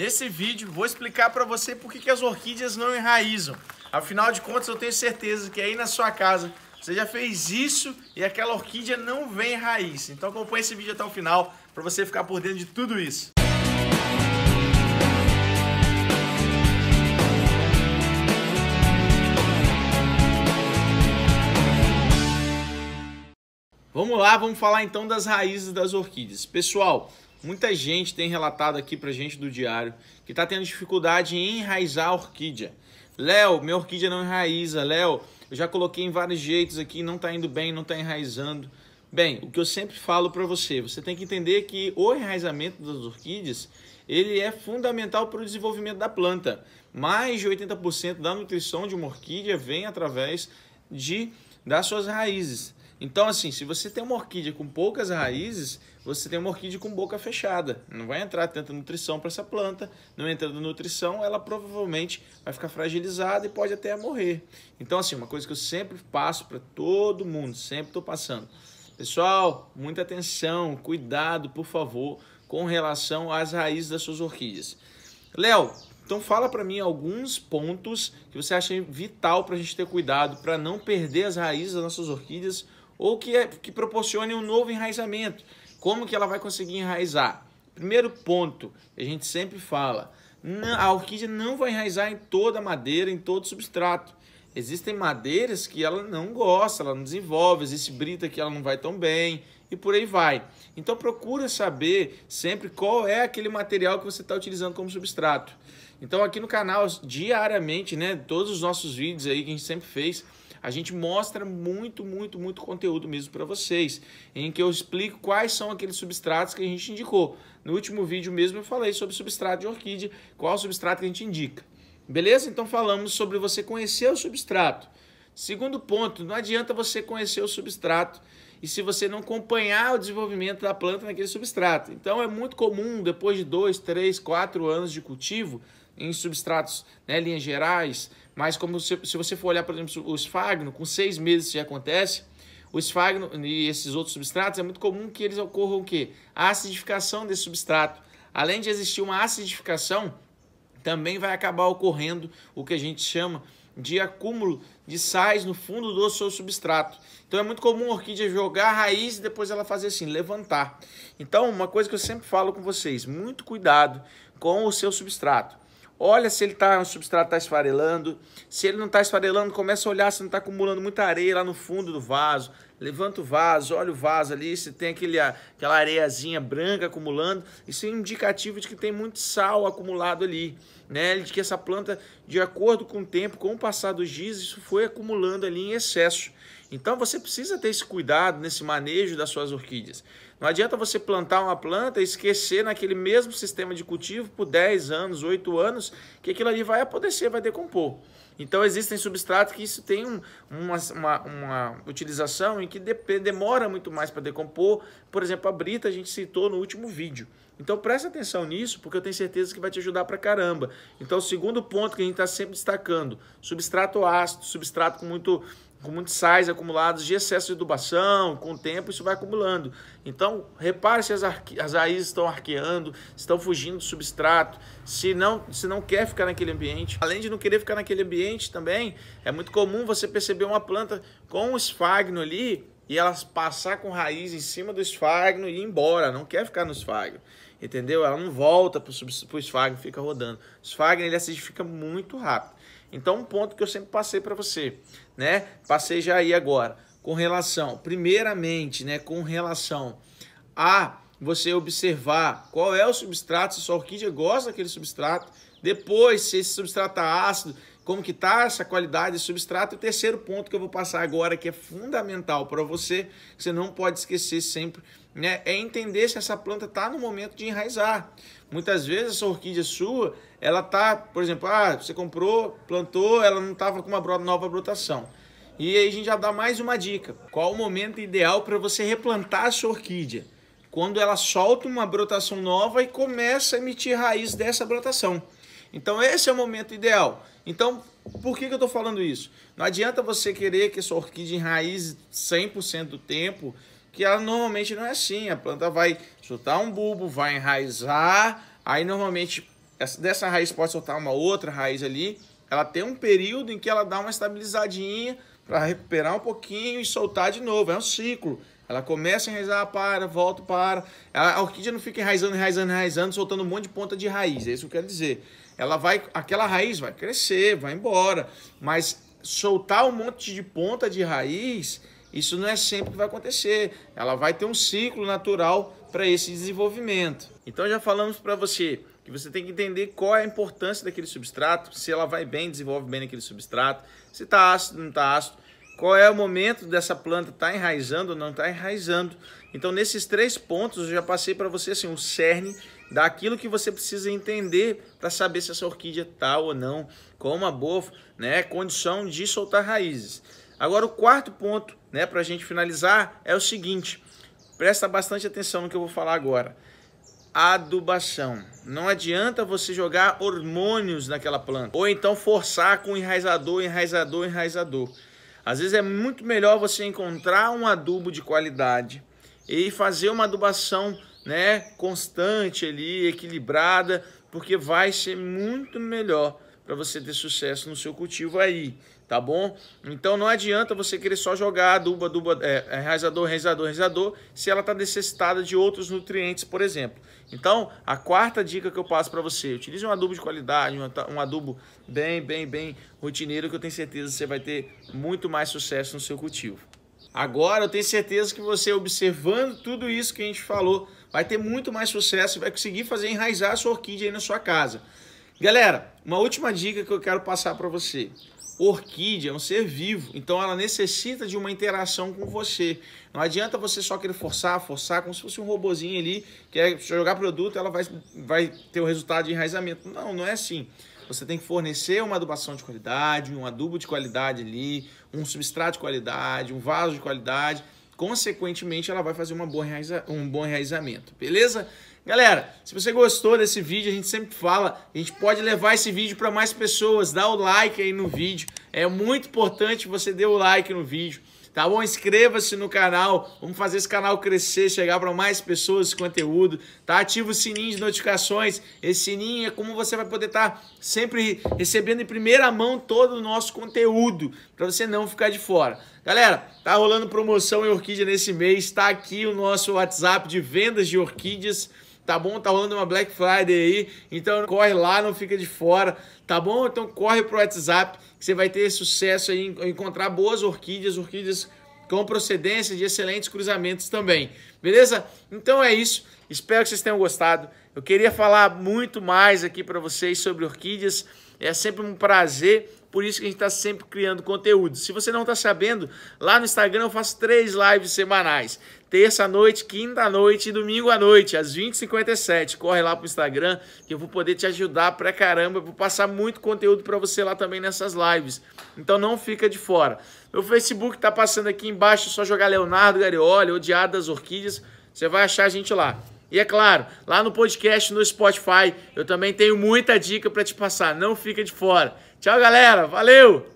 Nesse vídeo vou explicar para você por que as orquídeas não enraizam. Afinal de contas, eu tenho certeza que aí na sua casa você já fez isso e aquela orquídea não vem raiz. Então acompanhe esse vídeo até o final para você ficar por dentro de tudo isso. Vamos lá, vamos falar então das raízes das orquídeas. Pessoal, Muita gente tem relatado aqui pra gente do diário que tá tendo dificuldade em enraizar a orquídea. Léo, minha orquídea não enraiza. Léo, eu já coloquei em vários jeitos aqui, não tá indo bem, não tá enraizando. Bem, o que eu sempre falo para você, você tem que entender que o enraizamento das orquídeas, ele é fundamental para o desenvolvimento da planta. Mais de 80% da nutrição de uma orquídea vem através de das suas raízes. Então, assim, se você tem uma orquídea com poucas raízes, você tem uma orquídea com boca fechada. Não vai entrar tanta nutrição para essa planta, não entrando nutrição, ela provavelmente vai ficar fragilizada e pode até morrer. Então, assim, uma coisa que eu sempre passo para todo mundo, sempre estou passando. Pessoal, muita atenção, cuidado, por favor, com relação às raízes das suas orquídeas. Léo, então fala para mim alguns pontos que você acha vital para a gente ter cuidado para não perder as raízes das nossas orquídeas ou que, é, que proporcione um novo enraizamento. Como que ela vai conseguir enraizar? Primeiro ponto, a gente sempre fala, a orquídea não vai enraizar em toda a madeira, em todo substrato. Existem madeiras que ela não gosta, ela não desenvolve, existe brita que ela não vai tão bem e por aí vai. Então procura saber sempre qual é aquele material que você está utilizando como substrato. Então aqui no canal, diariamente, né, todos os nossos vídeos aí que a gente sempre fez, a gente mostra muito, muito, muito conteúdo mesmo para vocês, em que eu explico quais são aqueles substratos que a gente indicou. No último vídeo mesmo eu falei sobre substrato de orquídea, qual substrato que a gente indica. Beleza? Então falamos sobre você conhecer o substrato. Segundo ponto, não adianta você conhecer o substrato e se você não acompanhar o desenvolvimento da planta naquele substrato. Então é muito comum, depois de 2, 3, 4 anos de cultivo, em substratos, né, linhas gerais, mas como se, se você for olhar, por exemplo, o esfagno, com seis meses isso já acontece, o esfagno e esses outros substratos, é muito comum que eles ocorram o quê? A acidificação desse substrato. Além de existir uma acidificação, também vai acabar ocorrendo o que a gente chama de acúmulo de sais no fundo do seu substrato. Então é muito comum a orquídea jogar a raiz e depois ela fazer assim, levantar. Então, uma coisa que eu sempre falo com vocês, muito cuidado com o seu substrato. Olha se ele tá, o substrato está esfarelando. Se ele não está esfarelando, começa a olhar se não está acumulando muita areia lá no fundo do vaso. Levanta o vaso, olha o vaso ali, se tem aquele, aquela areiazinha branca acumulando. Isso é indicativo de que tem muito sal acumulado ali. Né? De que essa planta, de acordo com o tempo, com o passar dos dias, isso foi acumulando ali em excesso. Então você precisa ter esse cuidado nesse manejo das suas orquídeas. Não adianta você plantar uma planta e esquecer naquele mesmo sistema de cultivo por 10 anos, 8 anos, que aquilo ali vai apodrecer, vai decompor. Então existem substratos que isso tem um, uma, uma, uma, utilização em que demora muito mais para decompor. Por exemplo, a brita a gente citou no último vídeo. Então presta atenção nisso, porque eu tenho certeza que vai te ajudar para caramba. Então o segundo ponto que a gente está sempre destacando, substrato ácido, substrato com muito com muitos sais acumulados de excesso de adubação, com o tempo isso vai acumulando. Então, repare se as, as raízes estão arqueando, estão fugindo do substrato, se não, se não quer ficar naquele ambiente. Além de não querer ficar naquele ambiente também, é muito comum você perceber uma planta com um esfagno ali e elas passar com raiz em cima do esfagno e ir embora, não quer ficar no esfagno entendeu? Ela não volta para o Sfagner, fica rodando. O Sfagner, ele acidifica muito rápido. Então, um ponto que eu sempre passei para você, né? Passei já aí agora, com relação, primeiramente, né, com relação a você observar qual é o substrato, se sua orquídea gosta daquele substrato, depois, se esse substrato está ácido, como que está essa qualidade de substrato. E o terceiro ponto que eu vou passar agora, que é fundamental para você, que você não pode esquecer sempre, né, é entender se essa planta está no momento de enraizar. Muitas vezes essa orquídea sua, ela tá, por exemplo, ah, você comprou, plantou, ela não estava com uma nova brotação. E aí a gente já dá mais uma dica. Qual o momento ideal para você replantar a sua orquídea? Quando ela solta uma brotação nova e começa a emitir raiz dessa brotação. Então esse é o momento ideal. Então, por que, que eu estou falando isso? Não adianta você querer que sua orquídea enraize 100% do tempo, que ela normalmente não é assim. A planta vai soltar um bulbo, vai enraizar, aí normalmente dessa raiz pode soltar uma outra raiz ali. Ela tem um período em que ela dá uma estabilizadinha para recuperar um pouquinho e soltar de novo. É um ciclo. Ela começa a enraizar, para, volta, para. a orquídea não fica enraizando, enraizando, enraizando, soltando um monte de ponta de raiz. É isso que eu quero dizer ela vai, aquela raiz vai crescer, vai embora, mas soltar um monte de ponta de raiz, isso não é sempre que vai acontecer. Ela vai ter um ciclo natural para esse desenvolvimento. Então já falamos para você que você tem que entender qual é a importância daquele substrato, se ela vai bem, desenvolve bem naquele substrato, se está ácido, não está ácido, qual é o momento dessa planta estar tá enraizando ou não está enraizando. Então nesses três pontos eu já passei para você assim, o cerne daquilo que você precisa entender para saber se essa orquídea está ou não com uma boa né, condição de soltar raízes. Agora, o quarto ponto, né, para a gente finalizar, é o seguinte: presta bastante atenção no que eu vou falar agora. Adubação. Não adianta você jogar hormônios naquela planta ou então forçar com enraizador, enraizador, enraizador. Às vezes é muito melhor você encontrar um adubo de qualidade e fazer uma adubação né, constante ali, equilibrada, porque vai ser muito melhor para você ter sucesso no seu cultivo aí, tá bom? Então não adianta você querer só jogar adubo, adubo, é, é, realizador, realizador, realizador, se ela está necessitada de outros nutrientes, por exemplo. Então, a quarta dica que eu passo para você, utilize um adubo de qualidade, um adubo bem, bem, bem rotineiro, que eu tenho certeza que você vai ter muito mais sucesso no seu cultivo. Agora eu tenho certeza que você observando tudo isso que a gente falou, vai ter muito mais sucesso e vai conseguir fazer enraizar a sua orquídea aí na sua casa. Galera, uma última dica que eu quero passar para você. Orquídea é um ser vivo, então ela necessita de uma interação com você. Não adianta você só querer forçar, forçar, como se fosse um robozinho ali, que jogar produto, ela vai, vai ter o resultado de enraizamento. Não, não é assim. Você tem que fornecer uma adubação de qualidade, um adubo de qualidade ali, um substrato de qualidade, um vaso de qualidade. Consequentemente, ela vai fazer uma boa um bom enraizamento, beleza? Galera, se você gostou desse vídeo, a gente sempre fala, a gente pode levar esse vídeo para mais pessoas. Dá o like aí no vídeo. É muito importante você dê o like no vídeo. Tá bom? Inscreva-se no canal. Vamos fazer esse canal crescer, chegar para mais pessoas esse conteúdo. Tá? Ativa o sininho de notificações. Esse sininho é como você vai poder estar tá sempre recebendo em primeira mão todo o nosso conteúdo, para você não ficar de fora. Galera, tá rolando promoção em orquídea nesse mês. Está aqui o nosso WhatsApp de vendas de orquídeas tá bom? Tá rolando uma Black Friday aí, então corre lá, não fica de fora, tá bom? Então corre pro WhatsApp, que você vai ter sucesso aí em encontrar boas orquídeas, orquídeas com procedência de excelentes cruzamentos também, beleza? Então é isso, espero que vocês tenham gostado. Eu queria falar muito mais aqui para vocês sobre orquídeas, é sempre um prazer, por isso que a gente está sempre criando conteúdo. Se você não está sabendo, lá no Instagram eu faço três lives semanais. Terça à noite, quinta à noite e domingo à noite, às 20h57. Corre lá pro Instagram que eu vou poder te ajudar pra caramba. Eu vou passar muito conteúdo para você lá também nessas lives. Então não fica de fora. Meu Facebook tá passando aqui embaixo, é só jogar Leonardo Garioli, Odiado das Orquídeas. Você vai achar a gente lá. E é claro, lá no podcast, no Spotify, eu também tenho muita dica para te passar. Não fica de fora. Tchau, galera. Valeu!